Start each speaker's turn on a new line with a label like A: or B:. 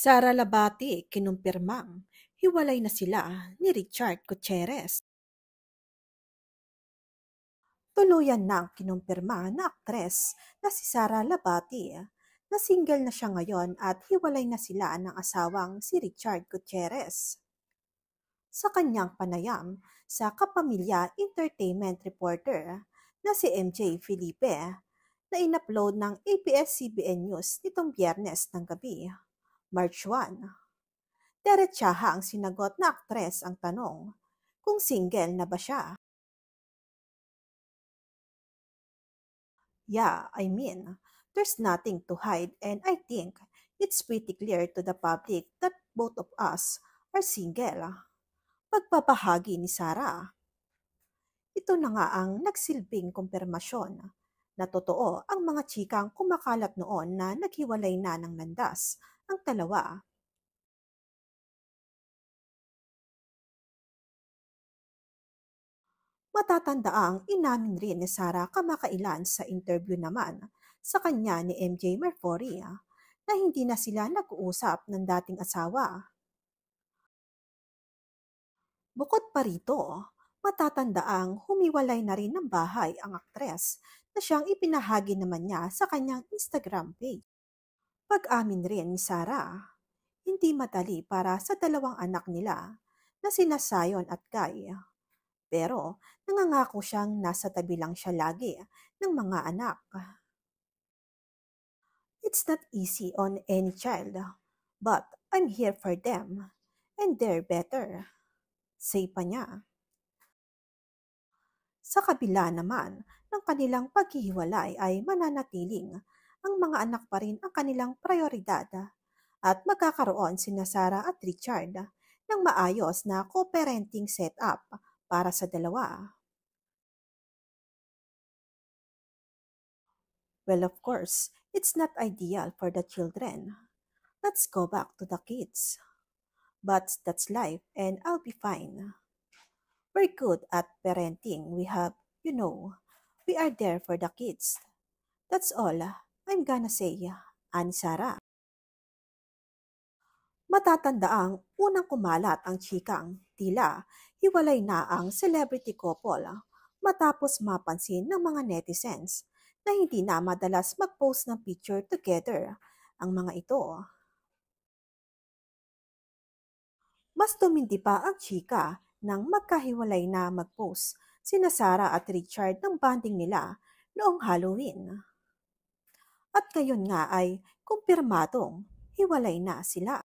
A: Sara Labati kinumpirmang hiwalay na sila ni Richard Gutierrez. Tuluyan nang kinumpirma na aktres na si Sara Labati na single na siya ngayon at hiwalay na sila ng asawang si Richard Gutierrez. Sa kanyang panayam sa Kapamilya Entertainment Reporter na si MJ Felipe na inupload ng ABS-CBN News nitong biyernes ng gabi March 1. Diretsaha ang sinagot na aktres ang tanong kung single na ba siya. Yeah, I mean, there's nothing to hide and I think it's pretty clear to the public that both of us are single. Pagpapahagi ni Sarah. Ito na nga ang nagsilbing kumpirmasyon na totoo ang mga chikang kumakalat noon na naghiwalay na ng landas ang dalawa ah. Matatanda ang inamin rin ni Sara kamakailan sa interview naman sa kanya ni MJ Merfori ah, na hindi na sila nag-uusap ng dating asawa. Bukod pa rito, matatanda ang humiwalay na rin ng bahay ang aktres na siyang ipinahagi naman niya sa kanyang Instagram page. Pag-amin rin ni Sarah, hindi madali para sa dalawang anak nila na sina Sayon at Guy. Pero nangangako siyang nasa tabi lang siya lagi ng mga anak. It's not easy on any child, but I'm here for them, and they're better. Say pa niya. Sa kabila naman ng kanilang paghihiwalay ay mananatiling ang mga anak pa rin ang kanilang prioridad at magkakaroon si Sarah at Richard ng maayos na co-parenting setup para sa dalawa. Well, of course, it's not ideal for the children. Let's go back to the kids. But that's life and I'll be fine. We're good at parenting. We have, you know, we are there for the kids. That's all. I'm gonna say yeah, ani Sarah. Matatandaang unang kumalat ang chikang tila hiwalay na ang celebrity couple matapos mapansin ng mga netizens na hindi na madalas mag-post ng picture together ang mga ito. Mas tumindi pa ang chika nang magkahiwalay na mag-post sina Sara at Richard ng banding nila noong Halloween at ngayon nga ay kumpirmadong hiwalay na sila.